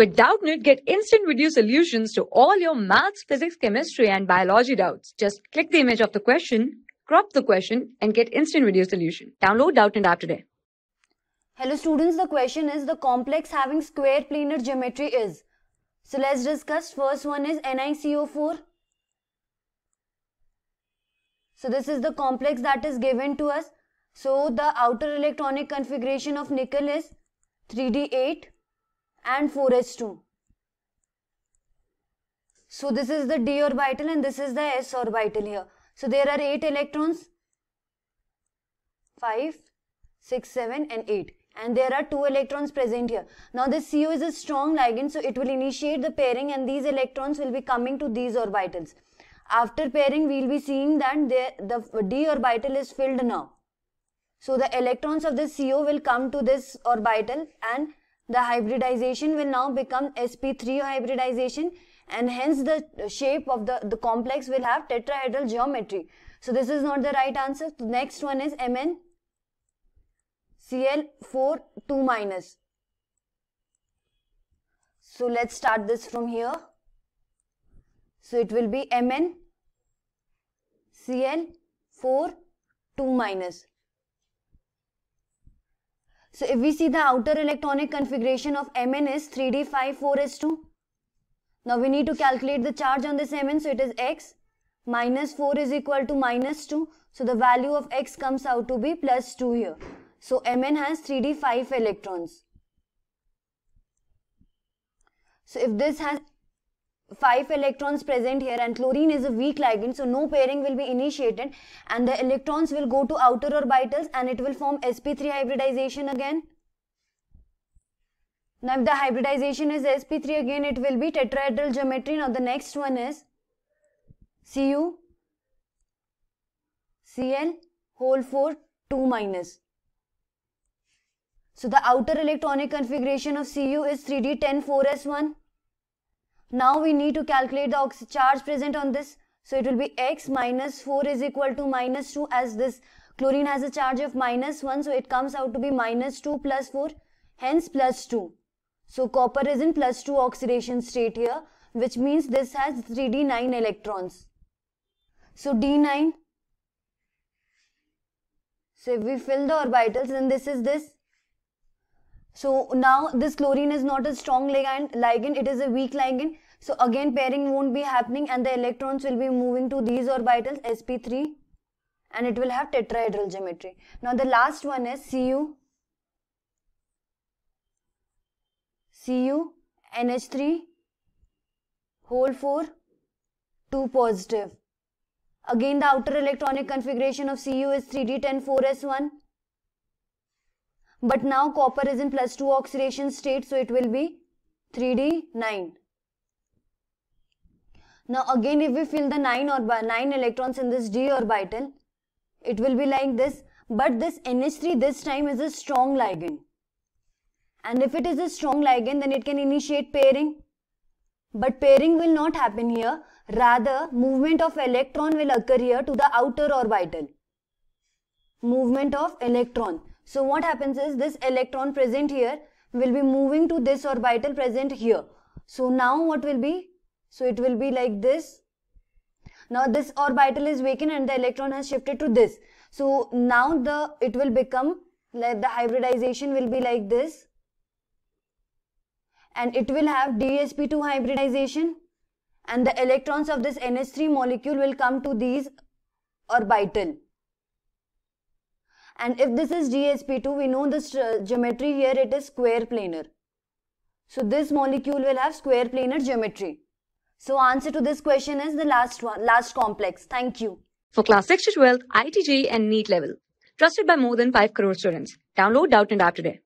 With Doubtnit, get instant video solutions to all your maths, physics, chemistry, and biology doubts. Just click the image of the question, crop the question, and get instant video solution. Download Doubtnit app today. Hello students, the question is the complex having square planar geometry is. So let's discuss. First one is NiCO4. So this is the complex that is given to us. So the outer electronic configuration of nickel is 3d8 and 4s2. So this is the d orbital and this is the s orbital here. So there are 8 electrons, 5, 6, 7 and 8 and there are 2 electrons present here. Now this CO is a strong ligand so it will initiate the pairing and these electrons will be coming to these orbitals. After pairing we will be seeing that the d orbital is filled now. So the electrons of this CO will come to this orbital and the hybridization will now become sp3 hybridization and hence the shape of the, the complex will have tetrahedral geometry. So this is not the right answer. The next one is Mn Cl4 2 minus. So let's start this from here. So it will be Mn Cl 4 2 minus. So if we see the outer electronic configuration of Mn is 3 d 2 Now we need to calculate the charge on this Mn. So it is x minus 4 is equal to minus 2. So the value of x comes out to be plus 2 here. So Mn has 3d5 electrons. So if this has 5 electrons present here and chlorine is a weak ligand so no pairing will be initiated and the electrons will go to outer orbitals and it will form sp3 hybridization again. Now if the hybridization is sp3 again it will be tetrahedral geometry. Now the next one is Cu Cl whole 4 2 minus. So the outer electronic configuration of Cu is 3d 10 4s1 now we need to calculate the charge present on this. So it will be x minus 4 is equal to minus 2 as this chlorine has a charge of minus 1. So it comes out to be minus 2 plus 4 hence plus 2. So copper is in plus 2 oxidation state here which means this has 3d9 electrons. So d9. So if we fill the orbitals then this is this so now this chlorine is not a strong ligand, ligand, it is a weak ligand. So again pairing won't be happening and the electrons will be moving to these orbitals sp3 and it will have tetrahedral geometry. Now the last one is Cu, Cu, NH3, whole 4, 2 positive. Again the outer electronic configuration of Cu is 3D10 4S1 but now copper is in plus 2 oxidation state, so it will be 3D9. Now again if we fill the 9 or 9 electrons in this d orbital, it will be like this. But this NH3 this time is a strong ligand. And if it is a strong ligand, then it can initiate pairing. But pairing will not happen here. Rather, movement of electron will occur here to the outer orbital. Movement of electron. So what happens is this electron present here will be moving to this orbital present here. So now what will be? So it will be like this. Now this orbital is vacant and the electron has shifted to this. So now the it will become like the hybridization will be like this. And it will have DsP2 hybridization and the electrons of this ns 3 molecule will come to these orbital and if this is DSP2 we know this geometry here it is square planar so this molecule will have square planar geometry so answer to this question is the last one last complex thank you for class 6 to 12 ITG and NEET level trusted by more than 5 crore students download doubt and app today